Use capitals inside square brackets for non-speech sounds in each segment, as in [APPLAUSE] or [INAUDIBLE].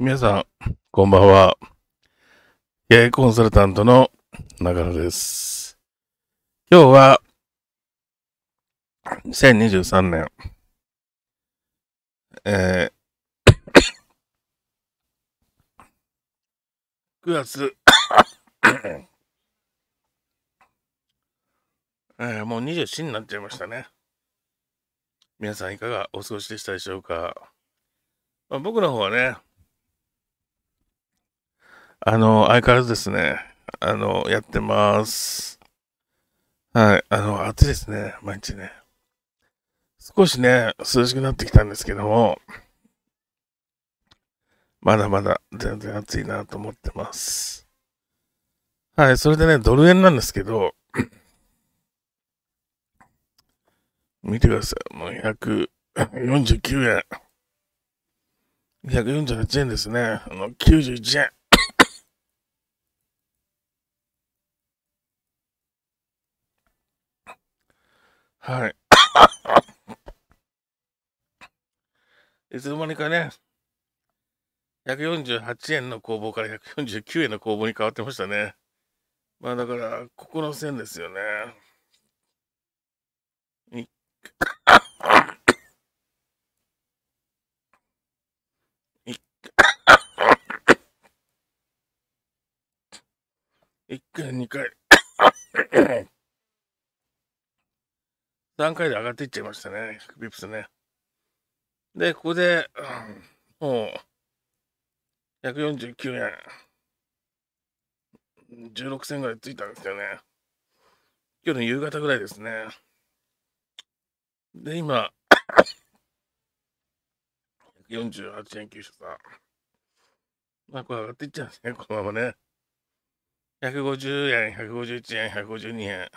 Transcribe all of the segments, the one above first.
皆さん、こんばんは。やいコンサルタントの中野です。今日は、2023年、えー、9月 [COUGHS] えー、もう2 4になっちゃいましたね。皆さんいかがお過ごしでしたでしょうか、まあ、僕の方はね、あの、相変わらずですね、あの、やってます。はい、あの、暑いですね、毎日ね。少しね、涼しくなってきたんですけども、まだまだ全然暑いなと思ってます。はい、それでね、ドル円なんですけど、見てください。もう149円。148円ですね。あの、91円。はい。[COUGHS] いつの間にかね、148円の工房から149円の工房に変わってましたね。まあだから、ここの線ですよね。[COUGHS] 一回、二回。段階で上がっていっちゃいましたね、ビプスね。で、ここで、うん、もう、149円、16銭ぐらいついたんですよね。今日の夕方ぐらいですね。で、今、148円9社さ。まあ、これ上がっていっちゃうんですね、このままね。150円、151円、152円。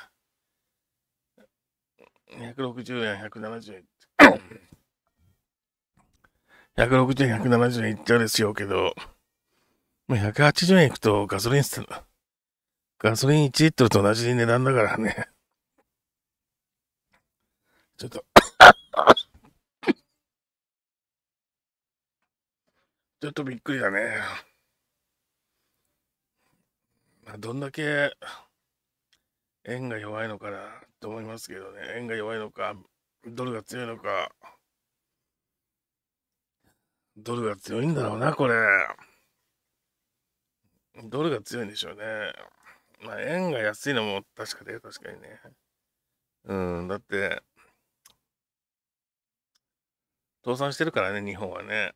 160円、170円。160円、170円いっちゃうでしょうけど、もう180円いくとガソリンする。ガソリン1リットルと同じ値段だからね。ちょっと [COUGHS] ちょっとびっくりだね。まあ、どんだけ、円が弱いのかなと思いますけどね、円が弱いのか、ドルが強いのか、ドルが強いんだろうな、これ。ドルが強いんでしょうね。まあ、円が安いのも確かで、確かにね。うん、だって、倒産してるからね、日本はね。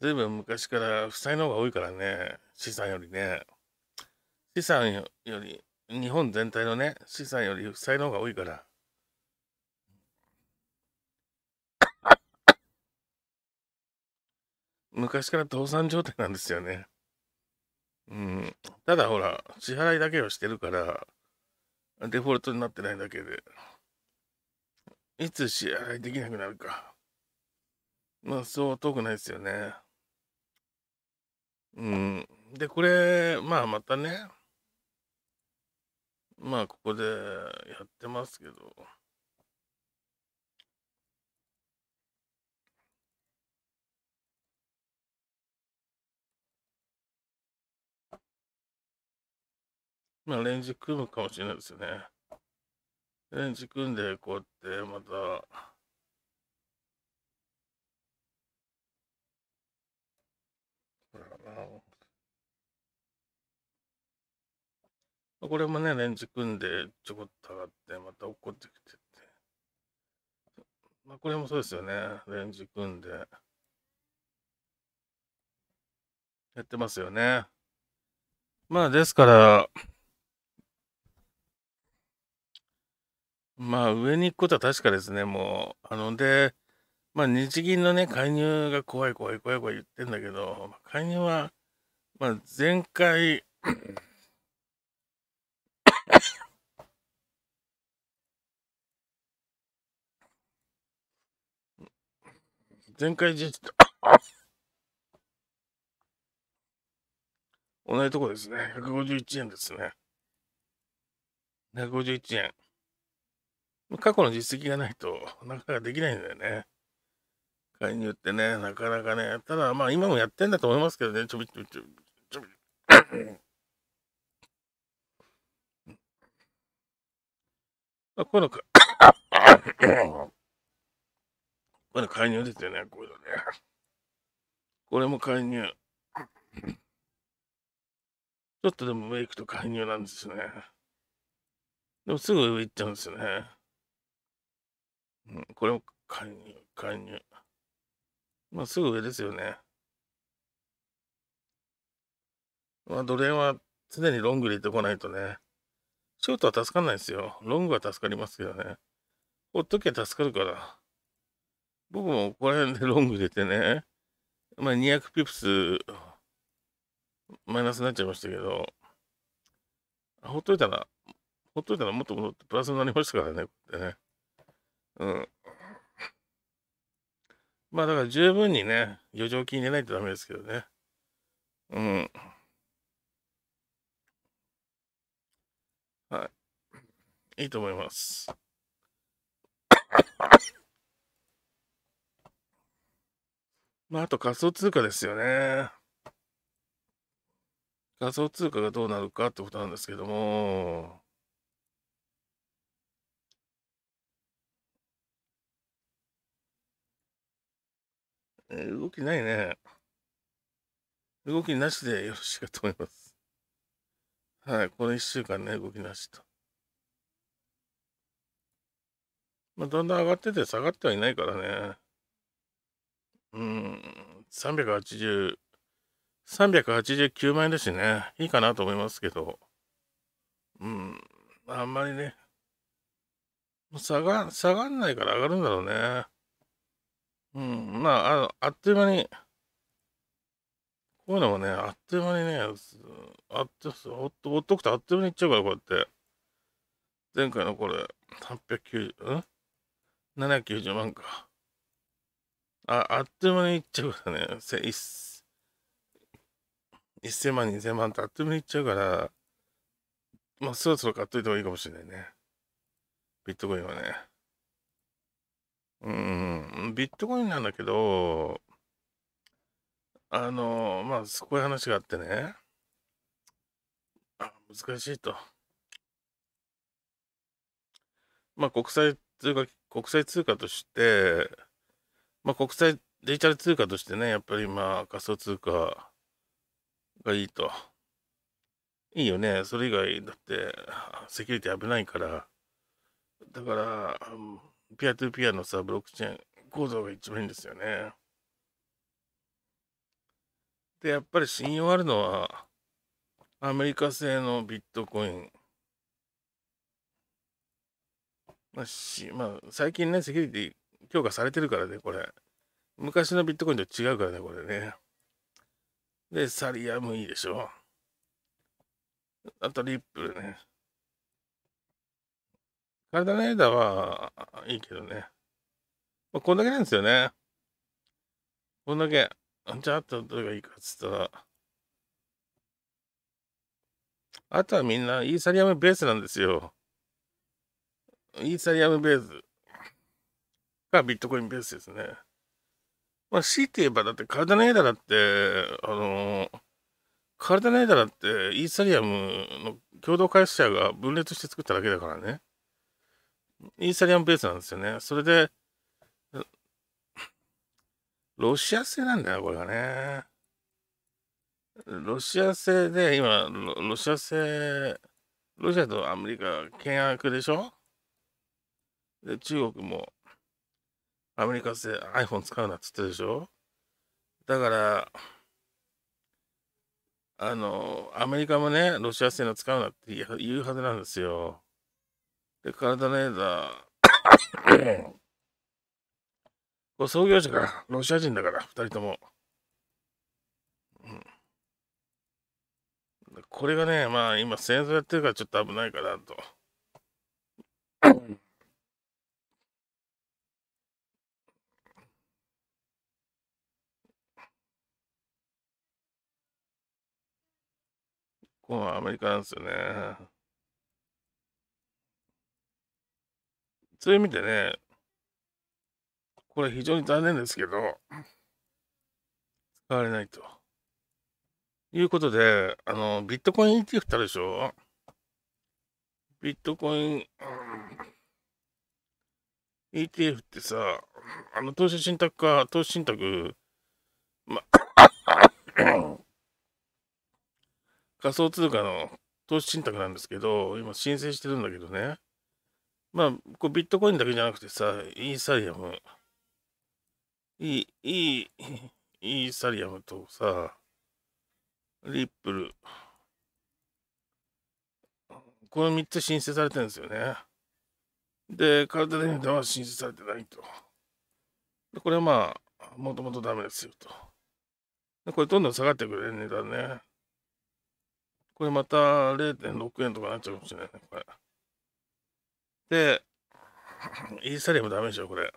ずいぶん昔から負債の方が多いからね、資産よりね。資産より日本全体のね、資産より負債の方が多いから。[COUGHS] 昔から倒産状態なんですよね。うん。ただほら、支払いだけをしてるから、デフォルトになってないだけで、いつ支払いできなくなるか。まあ、そう遠くないですよね。うん。で、これ、まあ、またね、まあ、ここでやってますけど。まあ、レンジ組むかもしれないですよね。レンジ組んで、こうやって、また、ほらな、これもね、レンズ組んでちょこっと上がって、また落っこってきてて。まあ、これもそうですよね。レンズ組んで。やってますよね。まあ、ですから、まあ、上に行くことは確かですね、もう。あの、で、まあ、日銀のね、介入が怖い怖い怖い怖い言ってんだけど、介入は、まあ、前回前回実 [COUGHS] 同じとこですね。151円ですね。151円。過去の実績がないと、なかなかできないんだよね。介入ってね、なかなかね。ただ、まあ今もやってんだと思いますけどね、ちょびちょびちょびちょび。まあ、この、この介入ですよね、このね。これも介入。ちょっとでも上行くと介入なんですね。でもすぐ上行っちゃうんですよね。うん、これも介入、介入。まあすぐ上ですよね。まあ、奴隷は常にロングで行ってこないとね。ショートは助かんないですよ。ロングは助かりますけどね。ほっときゃ助かるから。僕もこ辺で [LAUGHS] ロング出てね、まあ、200ピプスマイナスになっちゃいましたけど、ほっといたら、ほっといたらもっと戻ってプラスになりましたからね、ってね。うん。まあだから十分にね、余剰金入れないとダメですけどね。うん。いいと思います。[COUGHS] まあ、あと仮想通貨ですよね。仮想通貨がどうなるかってことなんですけども、え動きないね。動きなしでよろしいかと思います。はい、この1週間ね、動きなしと。まあ、だんだん上がってて下がってはいないからね。うん、380、389万円だしね、いいかなと思いますけど、うん、あんまりね、下が、下がんないから上がるんだろうね。うん、まあ、ああっという間に、こういうのもね、あっという間にね、あっと、いうっと、ほっとくとあっという間にいっちゃうから、こうやって。前回のこれ、890、うん790万か。あ、あっという間にいっちゃうからね。1000万、2000万ってあっという間にいっちゃうから、まあそろそろ買っといた方がいいかもしれないね。ビットコインはね。うん、ビットコインなんだけど、あの、まあそごい話があってね。あ、難しいと。まあ国際通貨基国際通貨として、まあ、国際デジタル通貨としてね、やっぱりまあ仮想通貨がいいと。いいよね。それ以外、だって、セキュリティ危ないから。だから、ピアトゥピアのさ、ブロックチェーン構造が一番いいんですよね。で、やっぱり信用あるのは、アメリカ製のビットコイン。まあしまあ、最近ね、セキュリティ強化されてるからね、これ。昔のビットコインと違うからね、これね。で、サリアムいいでしょ。あと、リップルね。体の枝ダはいいけどね。まあ、こんだけなんですよね。こんだけ。じゃあ、あとどれがいいかっつったら。あとはみんなイーサリアムベースなんですよ。イーサリアムベースがビットコインベースですね。まあ、強いて言えば、だってカルダネイダだって、あのカルダネイダだって、イーサリアムの共同開発者が分裂して作っただけだからね。イーサリアムベースなんですよね。それで、ロシア製なんだよ、これがね。ロシア製で、今ロ、ロシア製、ロシアとアメリカ、険悪でしょで、中国も、アメリカ製 iPhone 使うなっつってるでしょだから、あの、アメリカもね、ロシア製の使うなって言うはずなんですよ。で、カルダーザー、[COUGHS] これ創業者がロシア人だから、2人とも。うん、これがね、まあ今戦争やってるからちょっと危ないかなと。[COUGHS] こうはアメリカなんですよね。そういう意味でね、これ非常に残念ですけど、使われないと。いうことで、あの、ビットコイン ETF ってあるでしょビットコイン、うん、ETF ってさ、あの、投資信託か、投資信託、ま、仮想通貨の投資信託なんですけど、今申請してるんだけどね。まあ、こうビットコインだけじゃなくてさ、イーサリアム、イイイーサリアムとさ、リップル、この3つ申請されてるんですよね。で、カルタデニタは申請されてないと。でこれはまあ、もともとダメですよと。これどんどん下がってくれる値段ね。これまた0.6円とかなっちゃうかもしれないね、これ。で、イーサリアムダメでしょ、これ。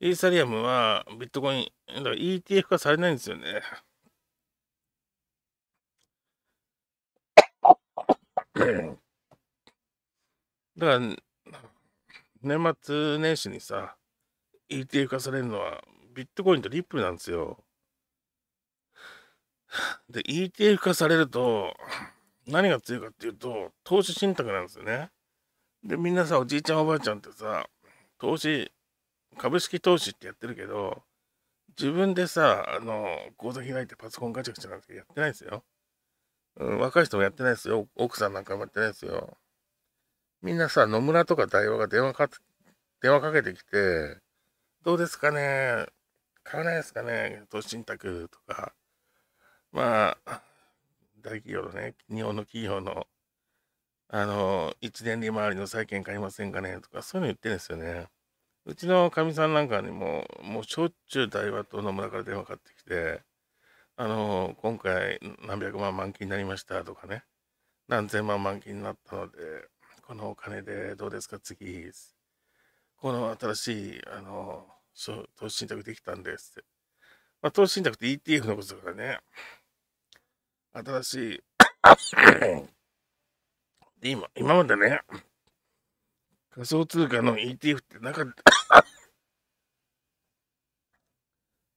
イーサリアムはビットコイン、だから ETF 化されないんですよね。[COUGHS] だから、年末年始にさ、ETF 化されるのはビットコインとリップルなんですよ。で、ETF 化されると、何が強いかっていうと、投資信託なんですよね。で、みんなさ、おじいちゃんおばあちゃんってさ、投資、株式投資ってやってるけど、自分でさ、あの、口座開いてパソコンガチャガチャなんてやってないですよ。うん、若い人もやってないですよ。奥さんなんかもやってないですよ。みんなさ、野村とか大和が電話か、電話かけてきて、どうですかね買わないですかね投資信託とか。まあ、大企業のね、日本の企業の、あの、一年利回りの債券買いませんかねとか、そういうの言ってるんですよね。うちのかみさんなんかにも、もうしょっちゅう大和と野村から電話かかってきて、あの、今回何百万満金になりましたとかね、何千万満金になったので、このお金でどうですか、次、この新しい、あの、投資信託できたんですって。まあ、投資信託って ETF のことだからね。新しい [COUGHS] で今、今までね、仮想通貨の ETF ってなかった [COUGHS]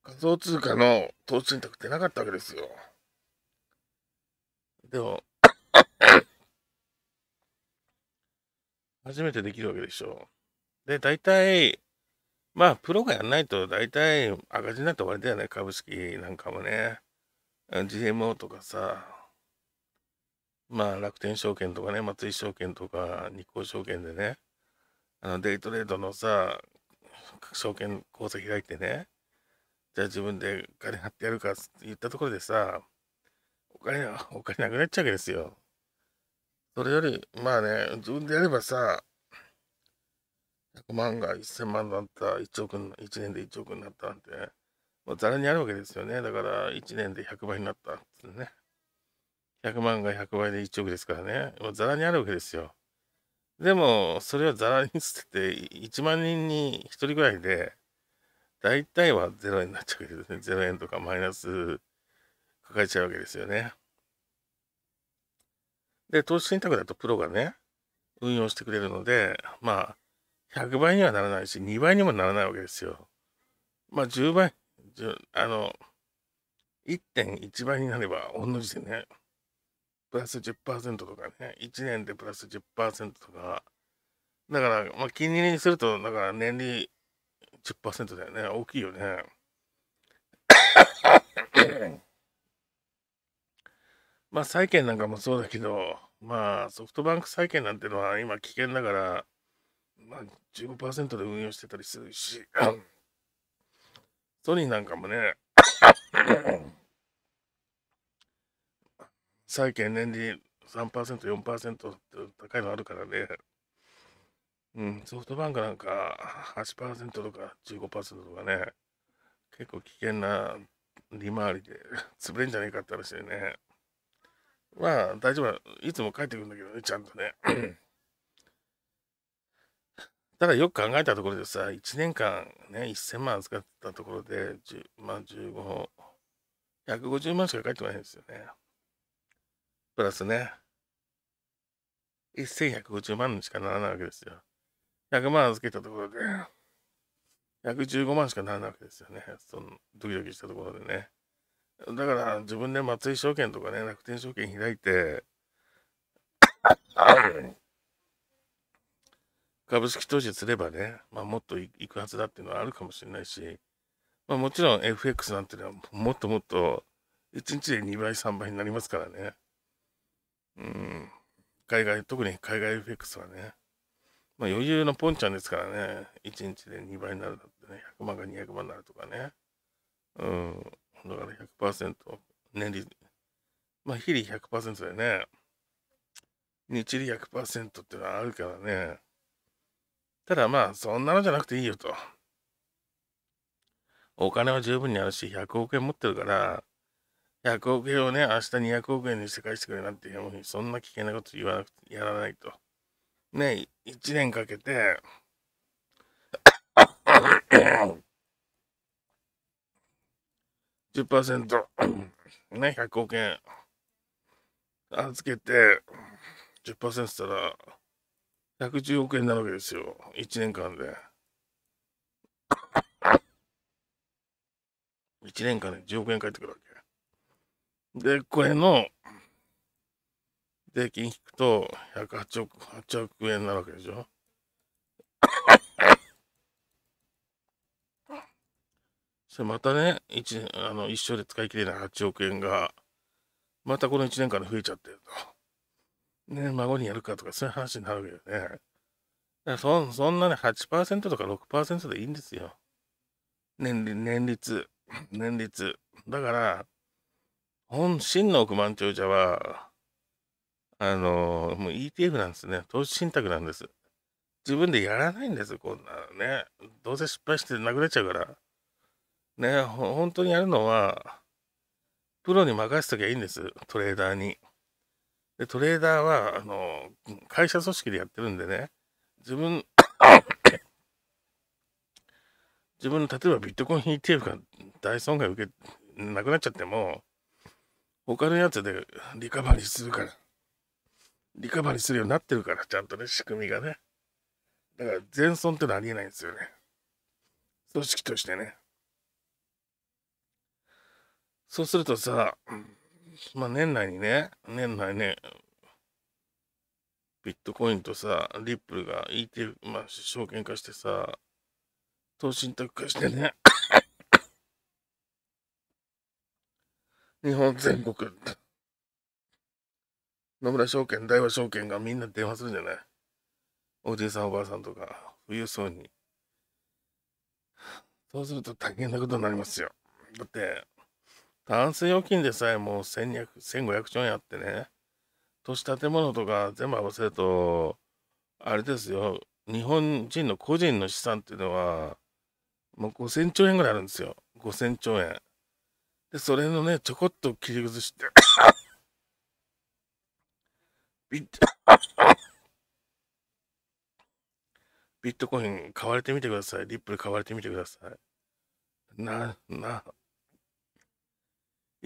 仮想通貨の投資信託ってなかったわけですよ。でも、[COUGHS] 初めてできるわけでしょう。で、大体、まあ、プロがやんないと大体赤字になって終わりだよね、株式なんかもね。GMO とかさ、まあ楽天証券とかね、松井証券とか日興証券でね、あのデイトレードのさ、証券口座開いてね、じゃあ自分で金貼ってやるかって言ったところでさ、お金、お金なくなっちゃうわけですよ。それより、まあね、自分でやればさ、100万が1000万だった、1億、1年で1億になったなんて、ね、まあ、ざらにあるわけですよね。だから、1年で100倍になったっすね。100万が100倍で1億ですからね。まあ、ざらにあるわけですよ。でも、それはざらに捨てて、1万人に1人ぐらいで、大体は0円になっちゃうわけですね。0円とかマイナス抱えちゃうわけですよね。で、投資信託だとプロがね、運用してくれるので、まあ、100倍にはならないし、2倍にもならないわけですよ。まあ、10倍じゃあ、あの、1.1倍になれば、同じでね、プラス10%とかね、1年でプラス10%とか、だから、まあ、金利にすると、だから年利10%だよね、大きいよね。[COUGHS] まあ、債券なんかもそうだけど、まあ、ソフトバンク債券なんてのは今危険だから、まあ、15%で運用してたりするし、ソニーなんかもね、債 [COUGHS] 券年利3%、4%って高いのあるからね、うん、ソフトバンクなんか8%とか15%とかね、結構危険な利回りで潰れんじゃねえかって話でね、まあ大丈夫、いつも帰ってくるんだけどね、ちゃんとね。ただよく考えたところでさ、1年間ね、1000万かったところで、ま万、15本、150万しか返ってこないんですよね。プラスね、1150万にしかならないわけですよ。100万預けたところで、115万しかならないわけですよね。そのドキドキしたところでね。だから自分で松井証券とかね、楽天証券開いて、株式投資すればね、まあ、もっといくはずだっていうのはあるかもしれないし、まあ、もちろん FX なんていうのはもっともっと1日で2倍3倍になりますからね。うん。海外、特に海外 FX はね。まあ余裕のポンちゃんですからね。1日で2倍になるだってね。100万が200万になるとかね。うん。だから100%、年利、まあ、日利100%だよね。日利100%ってのはあるからね。ただまあ、そんなのじゃなくていいよと。お金は十分にあるし、100億円持ってるから、100億円をね、明日200億円にして返してくれなんていうふうに、そんな危険なこと言わなくて、やらないと。ね、1年かけて、10%、ね、100億円預けて、10%したら、110億円なわけですよ。1年間で。1年間で10億円返ってくるわけ。で、これの税金引くと108億 ,8 億円なわけでしょ。それまたね、一あの一生で使い切れない8億円が、またこの1年間で増えちゃってると。ね、孫にやるかとかそういう話になるわけどよね。そそんなね、8%とか6%でいいんですよ。年年率、[COUGHS] 年率。だから、本、真の億万長者は、あのもう ETF なんですね。投資信託なんです。自分でやらないんです、こんなね。どうせ失敗して殴れちゃうから。ね、本当にやるのは、プロに任せときゃいいんです、トレーダーに。で、トレーダーは、あの、会社組織でやってるんでね、自分、[COUGHS] 自分の例えばビットコイン ETF が大損害受け、なくなっちゃっても、他のやつでリカバリーするから、リカバリーするようになってるから、ちゃんとね、仕組みがね。だから、全損ってのはありえないんですよね。組織としてね。そうするとさ、うんまあ年内にね、年内ね、ビットコインとさ、リップルが ETF、まあ証券化してさ、投資信託化してね、[LAUGHS] 日本全国、野村証券、大和証券がみんな電話するんじゃないおじいさんおばあさんとか、富裕層に。そうすると大変なことになりますよ。だって、男性預金でさえもう1500兆円あってね、都市建物とか全部合わせると、あれですよ、日本人の個人の資産っていうのは、もう5000兆円ぐらいあるんですよ。5000兆円。で、それのね、ちょこっと切り崩して [COUGHS] ビッ、ビットコイン買われてみてください。リップル買われてみてください。な、な、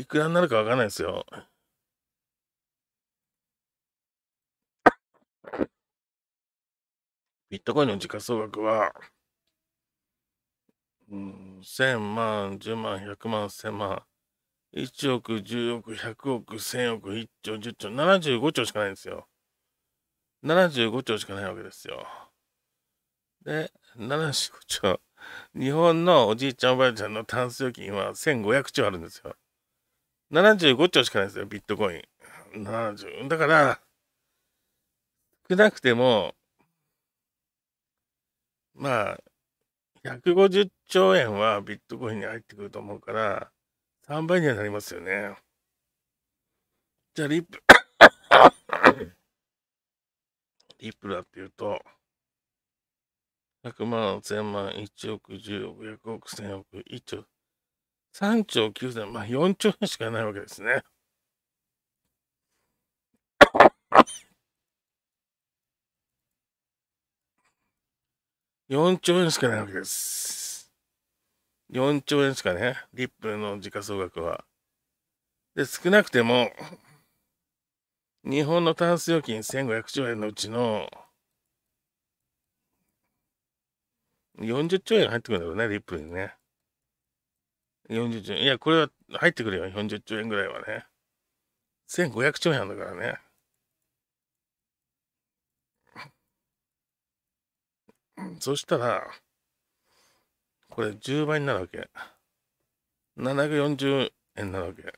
いくらになるかわかんないですよ。ビットコインの時価総額は、うん、1000万、10万、100万、1000万、1億、10億、100億、1000億、1兆、10兆、75兆しかないんですよ。75兆しかないわけですよ。で、75兆。日本のおじいちゃんおばあちゃんのタンス預金は1500兆あるんですよ。75兆しかないですよ、ビットコイン。70。だから、少なくても、まあ、150兆円はビットコインに入ってくると思うから、3倍にはなりますよね。じゃあ、リップ、[COUGHS] リップだっていうと、100万、1000万、1億、10億、100億、1000億、1兆、3兆9千、まあ4兆円しかないわけですね。4兆円しかないわけです。4兆円しかね、リップの時価総額は。で、少なくても、日本のタンス預金1500兆円のうちの40兆円入ってくるんだろうね、リップにね。40兆円。いや、これは入ってくるよ、40兆円ぐらいはね。1500兆円あるんだからね。そしたら、これ10倍になるわけ。740円になるわけ。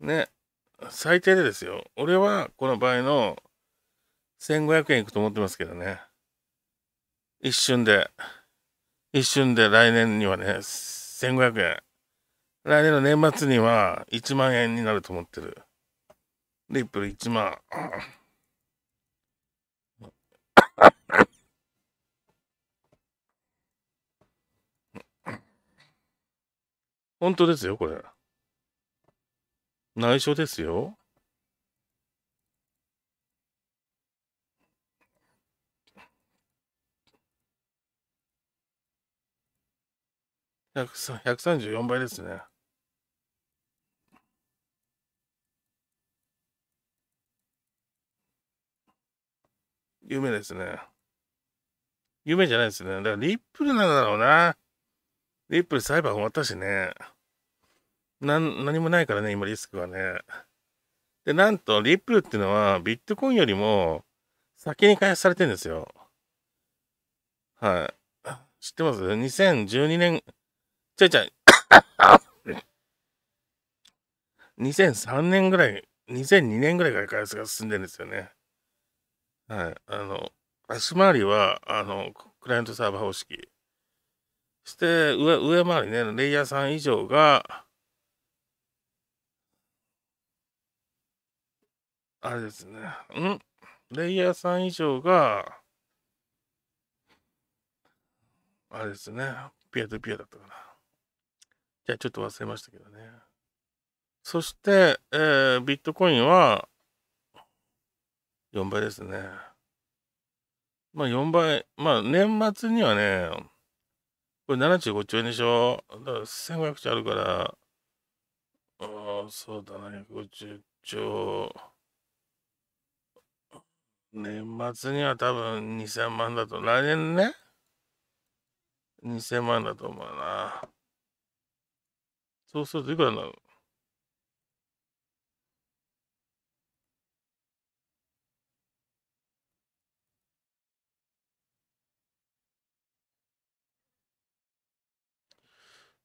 ね。最低でですよ。俺はこの場合の1500円いくと思ってますけどね。一瞬で、一瞬で来年にはね、1500円。来年の年末には1万円になると思ってる。リップル1万。本当ですよ、これ。内緒ですよ。134倍ですね。夢ですね。夢じゃないですね。だからリップルなんだろうな。リップル裁判終わったしね。なん、何もないからね、今リスクはね。で、なんと、リップルっていうのは、ビットコインよりも、先に開発されてるんですよ。はい。知ってます ?2012 年、ちゃいちゃい。2003 [COUGHS] 年ぐらい、2002年ぐらいから開発が進んでるんですよね。はい。あの、足回りは、あの、クライアントサーバー方式。そして、上、上回りね、レイヤー3以上が、あれですね。んレイヤー3以上が、あれですね。ピアとピアだったかな。ちょっと忘れましたけどね。そして、えー、ビットコインは4倍ですね。まあ4倍。まあ年末にはね、これ75兆円でしょ。だから1500兆あるから、あそうだな、150兆。年末には多分2000万だと、来年ね、2000万だと思うな。そうするといくらになる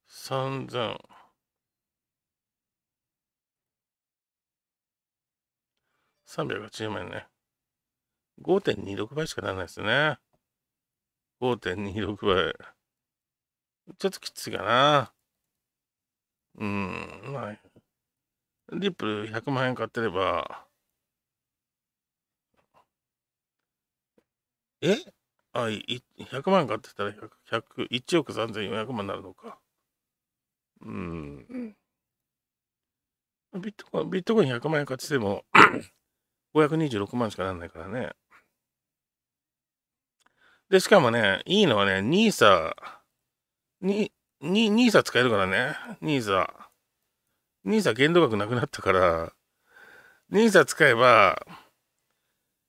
三千。380万円ね。5.26倍しかならないですね。5.26倍。ちょっときついかな。うん、まあ、リップル100万円買ってれば、えあ、い100万円買ってたら100、1億3400万になるのか。うん。ビットコイン、ビットコイン100万円買ってても526万しかならないからね。で、しかもね、いいのはね、NISA、に、に、ニーサ使えるからね。ニーサ。ニーサ限度額なくなったから、ニーサ使えば、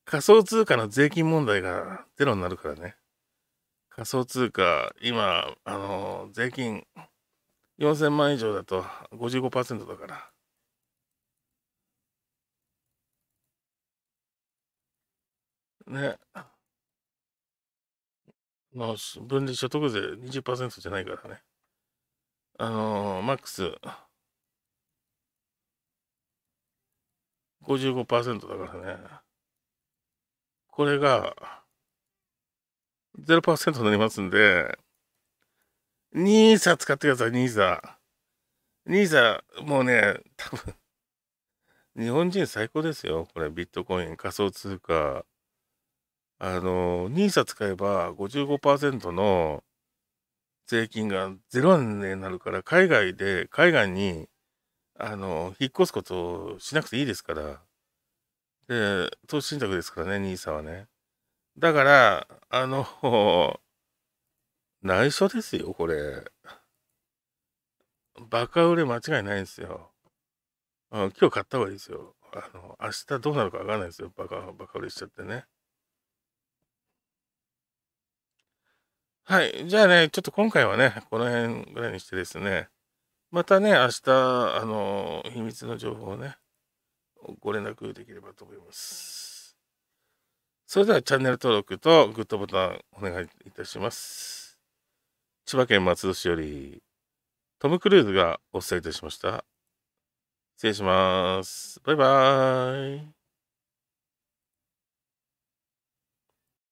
仮想通貨の税金問題がゼロになるからね。仮想通貨、今、あの、税金4000万以上だと55%だから。ね。の分離所得税20%じゃないからね。あのー、マックス55%だからね。これが0%になりますんで、ニーサ使ってください、ニーサ。ニーサ、もうね、多分、日本人最高ですよ。これ、ビットコイン、仮想通貨。あの、ニーサ使えば55%の税金が0年になるから、海外で、海外に、あの、引っ越すことをしなくていいですから。で、投資信託ですからね、NISA はね。だから、あの、[LAUGHS] 内緒ですよ、これ。バカ売れ間違いないんですよ。今日買った方がいいですよ。あの、明日どうなるかわかんないですよ。バカ、バカ売れしちゃってね。はい。じゃあね、ちょっと今回はね、この辺ぐらいにしてですね、またね、明日、あの、秘密の情報をね、ご連絡できればと思います。それではチャンネル登録とグッドボタンお願いいたします。千葉県松戸市より、トム・クルーズがお伝えいたしました。失礼します。バイバーイ。